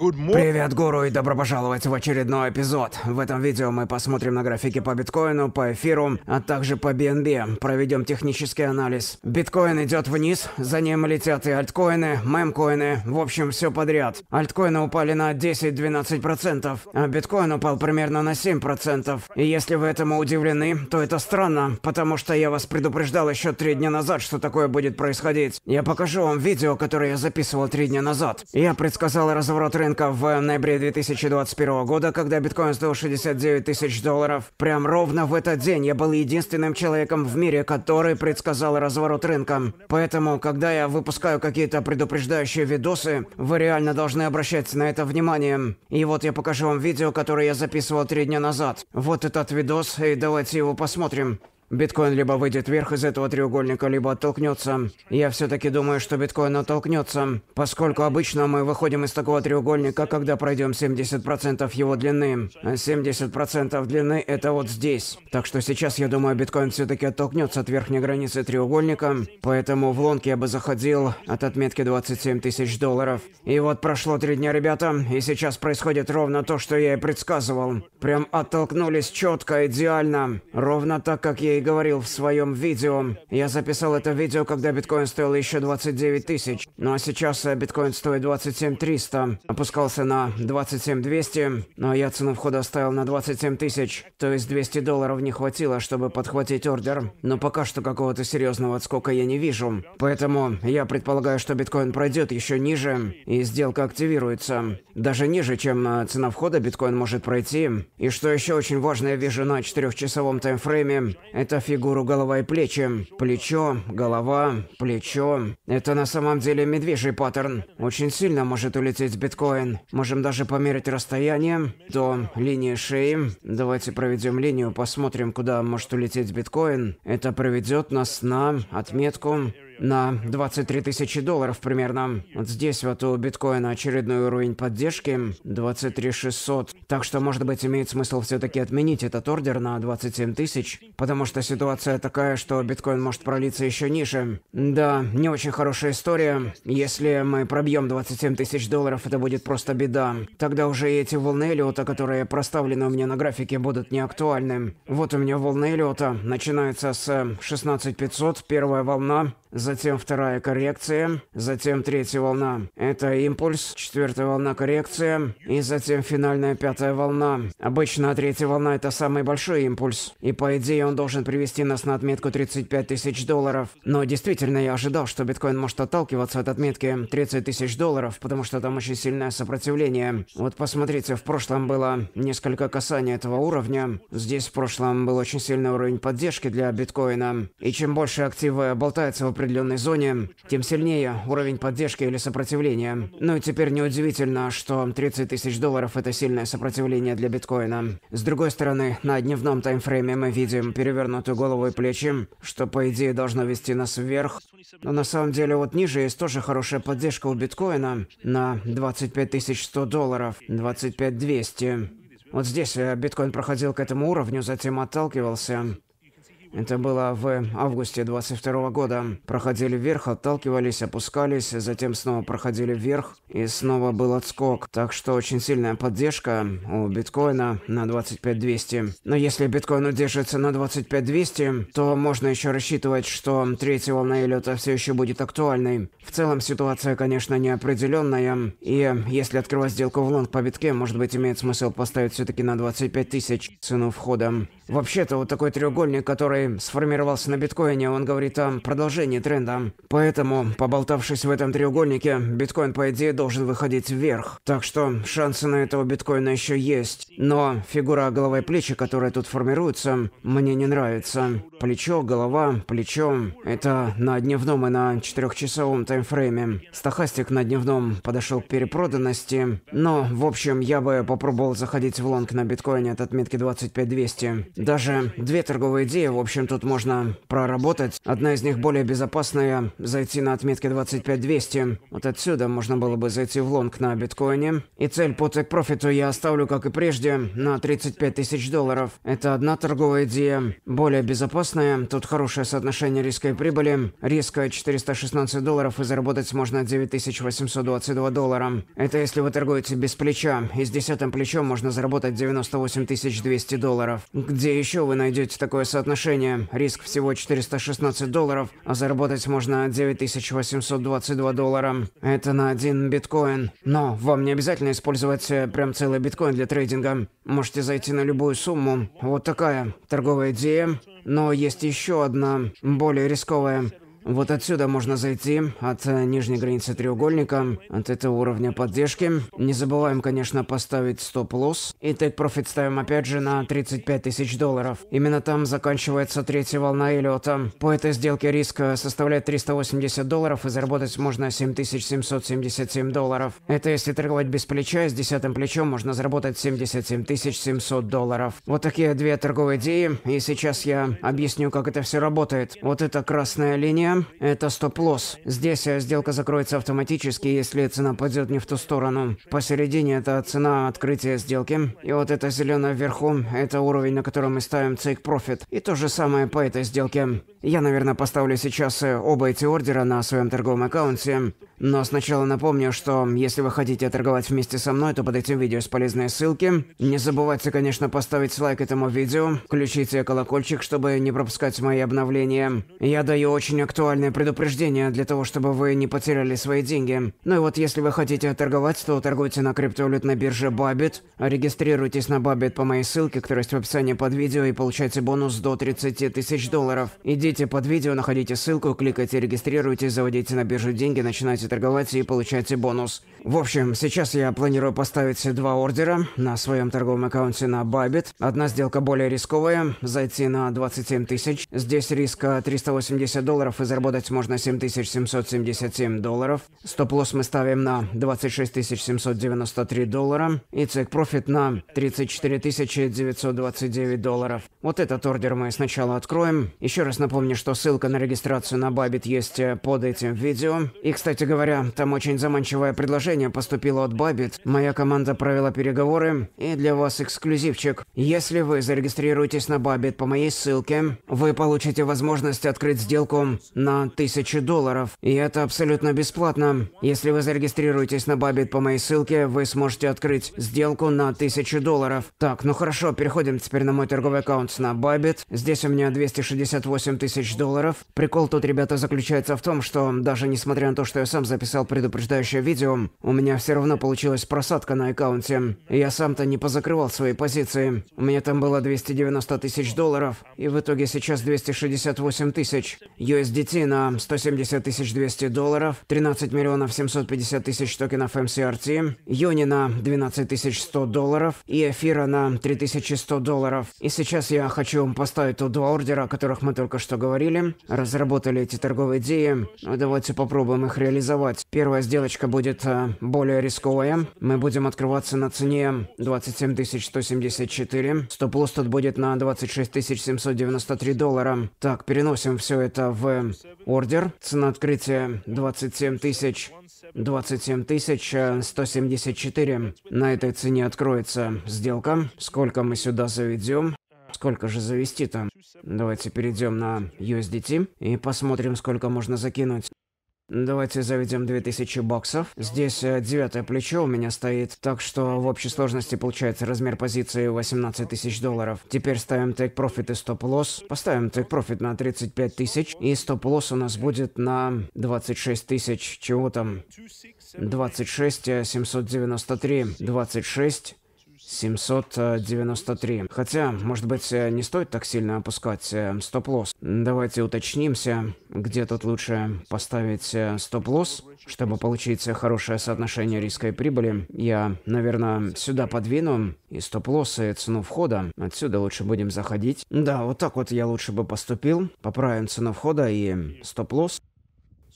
Привет, гуру, и добро пожаловать в очередной эпизод. В этом видео мы посмотрим на графики по биткоину, по эфиру, а также по BNB. Проведем технический анализ. Биткоин идет вниз, за ним летят и альткоины, мемкоины, в общем, все подряд. Альткоины упали на 10-12%, а биткоин упал примерно на 7%. И если вы этому удивлены, то это странно, потому что я вас предупреждал еще три дня назад, что такое будет происходить. Я покажу вам видео, которое я записывал три дня назад. Я предсказал разворот рынка рынка в ноябре 2021 года, когда биткоин стоил 69 тысяч долларов. Прям ровно в этот день я был единственным человеком в мире, который предсказал разворот рынка. Поэтому, когда я выпускаю какие-то предупреждающие видосы, вы реально должны обращать на это внимание. И вот я покажу вам видео, которое я записывал три дня назад. Вот этот видос, и давайте его посмотрим. Биткоин либо выйдет вверх из этого треугольника, либо оттолкнется. Я все-таки думаю, что биткоин оттолкнется, поскольку обычно мы выходим из такого треугольника, когда пройдем 70% его длины. А 70% длины это вот здесь. Так что сейчас я думаю, биткоин все-таки оттолкнется от верхней границы треугольника, поэтому в лонг я бы заходил от отметки 27 тысяч долларов. И вот прошло три дня, ребята, и сейчас происходит ровно то, что я и предсказывал. Прям оттолкнулись четко, идеально. Ровно так, как я и говорил в своем видео. Я записал это видео, когда биткоин стоил еще 29 тысяч. Ну а сейчас э, биткоин стоит 27 300. Опускался на 27 200, но я цену входа ставил на 27 тысяч. То есть 200 долларов не хватило, чтобы подхватить ордер. Но пока что какого-то серьезного отскока я не вижу. Поэтому я предполагаю, что биткоин пройдет еще ниже, и сделка активируется. Даже ниже, чем э, цена входа биткоин может пройти. И что еще очень важно, я вижу на 4-часовом таймфрейме, это это фигуру голова и плечи. Плечо, голова, плечо. Это на самом деле медвежий паттерн. Очень сильно может улететь биткоин. Можем даже померить расстояние до линии шеи. Давайте проведем линию, посмотрим, куда может улететь биткоин. Это приведет нас на отметку на 23 тысячи долларов примерно. Вот здесь вот у биткоина очередной уровень поддержки 23 600. Так что, может быть, имеет смысл все-таки отменить этот ордер на 27 тысяч, потому что ситуация такая, что биткоин может пролиться еще ниже. Да, не очень хорошая история. Если мы пробьем 27 тысяч долларов, это будет просто беда. Тогда уже и эти волны Эллиота, которые проставлены у меня на графике, будут не актуальны. Вот у меня волны Эллиота начинается с 16 500, первая волна, затем вторая коррекция, затем третья волна. Это импульс, четвертая волна коррекция, и затем финальная пятая волна. Обычно третья волна это самый большой импульс, и по идее он должен привести нас на отметку 35 тысяч долларов. Но действительно я ожидал, что биткоин может отталкиваться от отметки 30 тысяч долларов, потому что там очень сильное сопротивление. Вот посмотрите, в прошлом было несколько касаний этого уровня, здесь в прошлом был очень сильный уровень поддержки для биткоина, и чем больше активы болтается в определенной зоне, тем сильнее уровень поддержки или сопротивления. Ну и теперь неудивительно, что 30 тысяч долларов – это сильное сопротивление для биткоина. С другой стороны, на дневном таймфрейме мы видим перевернутую голову и плечи, что по идее должно вести нас вверх. Но на самом деле вот ниже есть тоже хорошая поддержка у биткоина на 25 100 долларов, 25 200. Вот здесь э, биткоин проходил к этому уровню, затем отталкивался. Это было в августе 22 -го года. Проходили вверх, отталкивались, опускались, затем снова проходили вверх, и снова был отскок. Так что очень сильная поддержка у биткоина на 25 200. Но если биткоин удержится на 25 200, то можно еще рассчитывать, что третья волна Эллиота все еще будет актуальной. В целом ситуация, конечно, неопределенная, и если открывать сделку в лонг по битке, может быть имеет смысл поставить все-таки на 25 тысяч цену входа. Вообще-то вот такой треугольник, который сформировался на биткоине, он говорит о продолжении тренда. Поэтому, поболтавшись в этом треугольнике, биткоин, по идее, должен выходить вверх. Так что шансы на этого биткоина еще есть. Но фигура головы и плечи, которая тут формируется, мне не нравится. Плечо, голова, плечо. Это на дневном и на четырехчасовом таймфрейме. Стахастик на дневном подошел к перепроданности. Но, в общем, я бы попробовал заходить в лонг на биткоине от отметки 25200. Даже две торговые идеи, в общем, тут можно проработать. Одна из них более безопасная — зайти на отметке 25200. Вот отсюда можно было бы зайти в лонг на биткоине. И цель по тек-профиту я оставлю, как и прежде, на 35 тысяч долларов. Это одна торговая идея, более безопасная. Тут хорошее соотношение риска и прибыли. Риска 416 долларов и заработать можно 9822 доллара. Это если вы торгуете без плеча. И с десятым плечом можно заработать 98200 долларов. Где где еще вы найдете такое соотношение? Риск всего 416 долларов, а заработать можно 9822 доллара. Это на один биткоин. Но вам не обязательно использовать э, прям целый биткоин для трейдинга. Можете зайти на любую сумму. Вот такая торговая идея. Но есть еще одна, более рисковая. Вот отсюда можно зайти, от э, нижней границы треугольника, от этого уровня поддержки. Не забываем, конечно, поставить стоп-лосс. И take profit ставим опять же на 35 тысяч долларов. Именно там заканчивается третья волна Эллиота. По этой сделке риск э, составляет 380 долларов и заработать можно 7777 долларов. Это если торговать без плеча, с десятым плечом можно заработать 77700 долларов. Вот такие две торговые идеи, и сейчас я объясню, как это все работает. Вот эта красная линия это стоп-лосс. Здесь сделка закроется автоматически, если цена пойдет не в ту сторону. Посередине – это цена открытия сделки. И вот это зеленое вверху – это уровень, на котором мы ставим Take Profit. И то же самое по этой сделке. Я, наверное, поставлю сейчас э, оба эти ордера на своем торговом аккаунте. Но сначала напомню, что если вы хотите торговать вместе со мной, то под этим видео есть полезные ссылки. Не забывайте, конечно, поставить лайк этому видео, включите колокольчик, чтобы не пропускать мои обновления. Я даю очень актуальное предупреждение для того, чтобы вы не потеряли свои деньги. Ну и вот если вы хотите торговать, то торгуйте на криптовалютной бирже Bybit, регистрируйтесь на Bybit по моей ссылке, которая есть в описании под видео, и получайте бонус до 30 тысяч долларов. Идите под видео, находите ссылку, кликайте, регистрируйтесь, заводите на биржу деньги, начинайте торговать и получайте бонус. В общем, сейчас я планирую поставить два ордера на своем торговом аккаунте на Bybit. Одна сделка более рисковая, зайти на 27 тысяч. Здесь риска 380 долларов и заработать можно 7777 долларов. Стоп-лосс мы ставим на 26793 доллара и цик-профит на 34929 долларов. Вот этот ордер мы сначала откроем. Еще раз напомню, что ссылка на регистрацию на Bybit есть э, под этим видео. И, кстати говоря, говоря, там очень заманчивое предложение поступило от Баббит. Моя команда провела переговоры, и для вас эксклюзивчик. Если вы зарегистрируетесь на Баббит по моей ссылке, вы получите возможность открыть сделку на 1000 долларов. И это абсолютно бесплатно. Если вы зарегистрируетесь на Баббит по моей ссылке, вы сможете открыть сделку на 1000 долларов. Так, ну хорошо, переходим теперь на мой торговый аккаунт на Баббит. Здесь у меня 268 тысяч долларов. Прикол тут, ребята, заключается в том, что даже несмотря на то, что я сам записал предупреждающее видео, у меня все равно получилась просадка на аккаунте. Я сам-то не позакрывал свои позиции. У меня там было 290 тысяч долларов, и в итоге сейчас 268 тысяч. USDT на 170 тысяч 200 долларов, 13 миллионов 750 тысяч токенов MCRT, эм Юни на 12 100 долларов и Эфира на 3100 долларов. И сейчас я хочу поставить тут два ордера, о которых мы только что говорили. Разработали эти торговые идеи. Ну, давайте попробуем их реализовать рисковать. Первая сделочка будет э, более рисковая. Мы будем открываться на цене 27174. Стоп-лосс тут будет на 26793 доллара. Так, переносим все это в ордер. Цена открытия 27000. тысяч... 174. Э, на этой цене откроется сделка. Сколько мы сюда заведем? Сколько же завести там? Давайте перейдем на USDT и посмотрим, сколько можно закинуть. Давайте заведем 2000 баксов. Здесь э, девятое плечо у меня стоит, так что в общей сложности получается размер позиции 18 тысяч долларов. Теперь ставим тейк профит и стоп лосс. Поставим тейк профит на 35 тысяч, и стоп лосс у нас будет на 26 тысяч, чего там? 26 793, 26 793. Хотя, может быть, э, не стоит так сильно опускать э, стоп-лосс. Давайте уточнимся, где тут лучше поставить э, стоп-лосс, чтобы получить хорошее соотношение риска и прибыли. Я, наверное, сюда подвину и стоп-лосс, и цену входа. Отсюда лучше будем заходить. Да, вот так вот я лучше бы поступил. Поправим цену входа и стоп-лосс.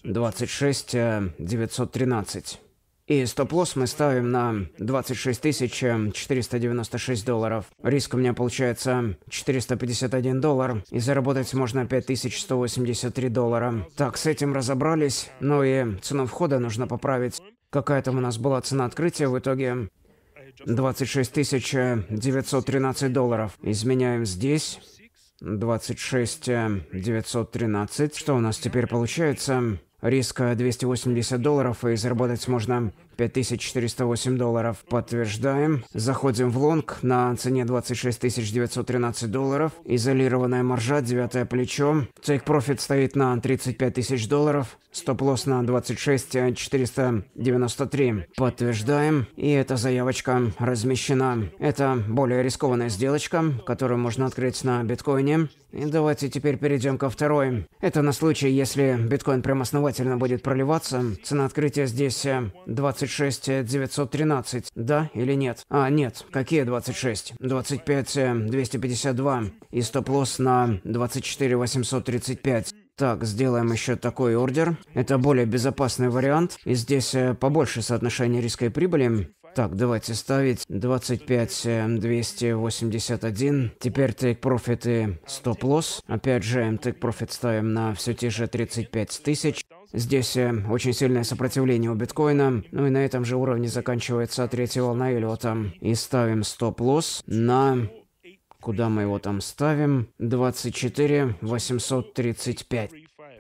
26 913. И стоп-лосс мы ставим на 26 496 долларов. Риск у меня получается 451 доллар. И заработать можно 5183 доллара. Так, с этим разобрались. Ну и цену входа нужно поправить. Какая там у нас была цена открытия в итоге? 26 913 долларов. Изменяем здесь. 26 913. Что у нас теперь получается? Риска 280 э, долларов, и заработать можно 5408 долларов. Подтверждаем. Заходим в лонг на цене 26913 долларов. Изолированная маржа, девятое плечо. Take Profit стоит на 35 тысяч долларов. Стоп-лосс на 26493, Подтверждаем. И эта заявочка размещена. Это более рискованная сделочка, которую можно открыть на биткоине. И давайте теперь перейдем ко второй. Это на случай, если биткоин прям основательно будет проливаться. Цена открытия здесь 20 э, 26 913, э, да или нет? А, нет. Какие 26? 25 252 и стоп-лосс на 24 835. Так, сделаем еще такой ордер. Это более безопасный вариант. И здесь э, побольше соотношение риска и прибыли. Так, давайте ставить 25 281. Э, Теперь take profit и stop loss. Опять же, take profit ставим на все те же 35 тысяч. Здесь э, очень сильное сопротивление у биткоина. Ну и на этом же уровне заканчивается третья волна Эллиота. И ставим стоп-лосс на... Куда мы его там ставим? 24 835.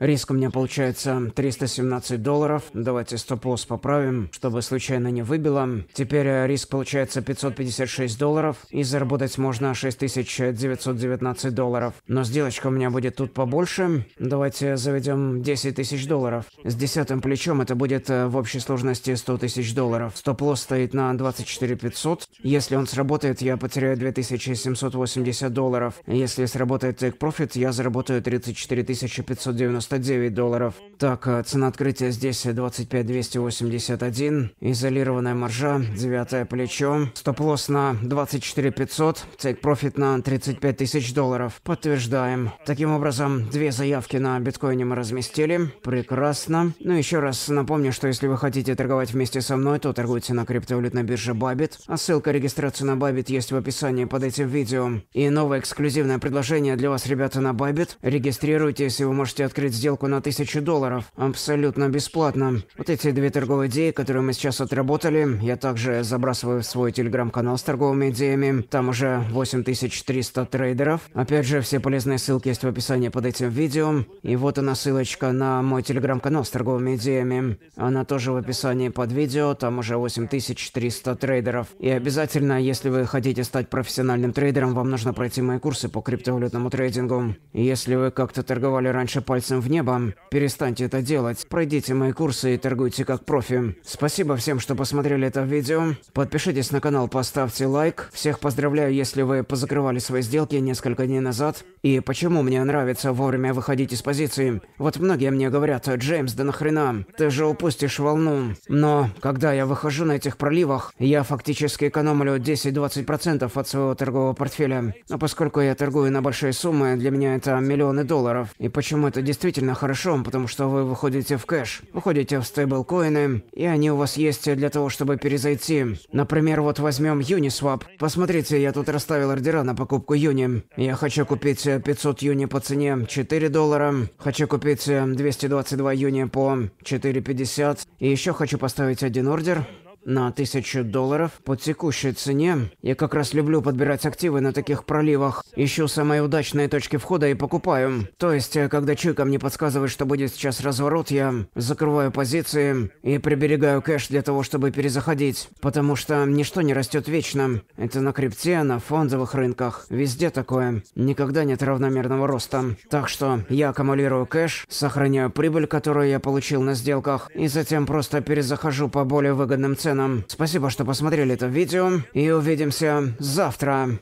Риск у меня получается 317 долларов. Давайте стоп-лосс поправим, чтобы случайно не выбило. Теперь э, риск получается 556 долларов. И заработать можно 6919 долларов. Но сделочка у меня будет тут побольше. Давайте заведем 10 тысяч долларов. С десятым плечом это будет э, в общей сложности 100 тысяч долларов. Стоп-лосс стоит на 24500. Если он сработает, я потеряю 2780 долларов. Если сработает take profit, я заработаю 34590. 99 долларов. Так, э, цена открытия здесь 25281, изолированная маржа, девятое плечо, стоп-лосс на 24500, тейк-профит на 35 тысяч долларов. Подтверждаем. Таким образом, две заявки на биткоине мы разместили. Прекрасно. Ну еще раз напомню, что если вы хотите торговать вместе со мной, то торгуйте на криптовалютной бирже Bybit, а ссылка регистрации на Bybit есть в описании под этим видео. И новое эксклюзивное предложение для вас, ребята, на Bybit. Регистрируйтесь, и вы можете открыть заключить сделку на тысячу долларов, абсолютно бесплатно. Вот эти две торговые идеи, которые мы сейчас отработали, я также забрасываю в свой телеграм-канал с торговыми идеями, там уже 8300 трейдеров. Опять же, все полезные ссылки есть в описании под этим видео. И вот она ссылочка на мой телеграм-канал с торговыми идеями. Она тоже в описании под видео, там уже 8300 трейдеров. И обязательно, если вы хотите стать профессиональным трейдером, вам нужно пройти мои курсы по криптовалютному трейдингу. Если вы как-то торговали раньше пальцем в небо. Перестаньте это делать. Пройдите мои курсы и торгуйте как профи. Спасибо всем, что посмотрели это видео. Подпишитесь на канал, поставьте лайк. Всех поздравляю, если вы позакрывали свои сделки несколько дней назад. И почему мне нравится вовремя выходить из позиции? Вот многие мне говорят, Джеймс, да нахрена? Ты же упустишь волну. Но, когда я выхожу на этих проливах, я фактически экономлю 10-20% от своего торгового портфеля. Но поскольку я торгую на большие суммы, для меня это миллионы долларов. И почему это действительно действительно хорошо, потому что вы выходите в кэш, выходите в стейблкоины, и они у вас есть для того, чтобы перезайти. Например, вот возьмем Uniswap. Посмотрите, я тут расставил ордера на покупку Юни. Я хочу купить 500 Юни по цене 4 доллара, хочу купить 222 Юни по 4,50, и еще хочу поставить один ордер на тысячу долларов по текущей цене. Я как раз люблю подбирать активы на таких проливах. Ищу самые удачные точки входа и покупаю. То есть, э, когда чуйка мне подсказывает, что будет сейчас разворот, я закрываю позиции и приберегаю кэш для того, чтобы перезаходить. Потому что ничто не растет вечно. Это на крипте, на фондовых рынках. Везде такое. Никогда нет равномерного роста. Так что я аккумулирую кэш, сохраняю прибыль, которую я получил на сделках, и затем просто перезахожу по более выгодным ценам Дэном. Спасибо, что посмотрели это видео, и увидимся завтра.